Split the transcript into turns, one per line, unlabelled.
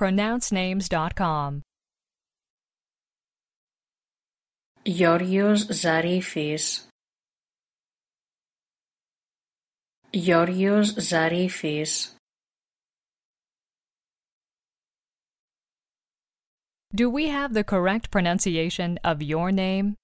pronouncenames.com. Yorios Zarifis. Yorios Zarifis. Do we have the correct pronunciation of your name?